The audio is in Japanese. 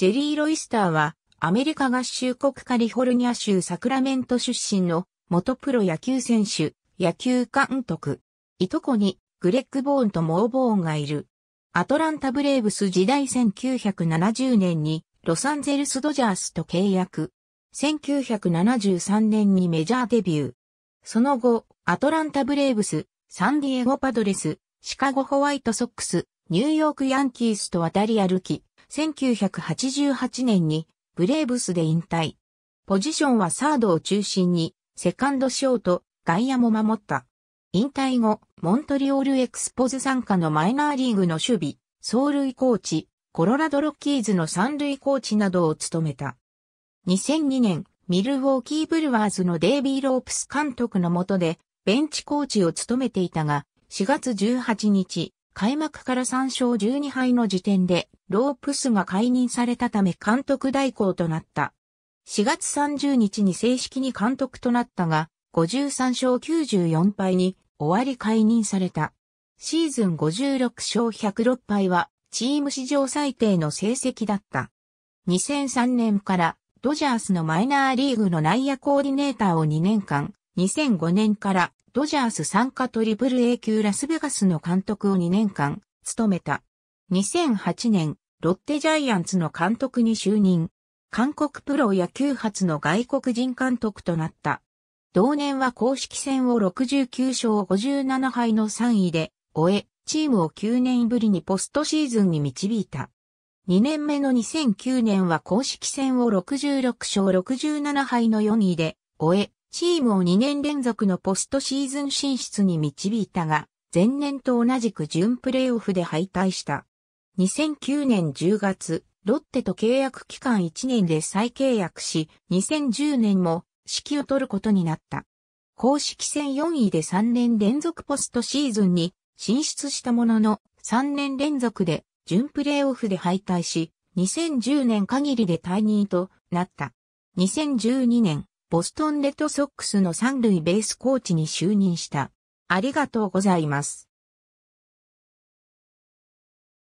ジェリー・ロイスターは、アメリカ合衆国カリフォルニア州サクラメント出身の元プロ野球選手、野球監督。いとこに、グレッグ・ボーンとモー・ボーンがいる。アトランタ・ブレーブス時代1970年に、ロサンゼルス・ドジャースと契約。1973年にメジャーデビュー。その後、アトランタ・ブレーブス、サンディエゴ・パドレス、シカゴ・ホワイトソックス、ニューヨーク・ヤンキースと渡り歩き、1988年にブレーブスで引退。ポジションはサードを中心に、セカンドショート、外野も守った。引退後、モントリオールエクスポズ参加のマイナーリーグの守備、走塁コーチ、コロラドロッキーズの三塁コーチなどを務めた。2002年、ミルウォーキーブルワーズのデイビー・ロープス監督の下で、ベンチコーチを務めていたが、4月18日、開幕から3勝12敗の時点で、ロープスが解任されたため監督代行となった。4月30日に正式に監督となったが、53勝94敗に終わり解任された。シーズン56勝106敗は、チーム史上最低の成績だった。2003年から、ドジャースのマイナーリーグの内野コーディネーターを2年間、2005年からドジャース参加トリプル A 級ラスベガスの監督を2年間務めた。2008年、ロッテジャイアンツの監督に就任。韓国プロ野球初の外国人監督となった。同年は公式戦を69勝57敗の3位で終え、チームを9年ぶりにポストシーズンに導いた。2年目の2009年は公式戦を66勝67敗の4位で終え、チームを2年連続のポストシーズン進出に導いたが、前年と同じく準プレーオフで敗退した。2009年10月、ロッテと契約期間1年で再契約し、2010年も指揮を取ることになった。公式戦4位で3年連続ポストシーズンに進出したものの、3年連続で準プレーオフで敗退し、2010年限りで退任となった。2012年、ボストンレッドソックスの三塁ベースコーチに就任した。ありがとうございます。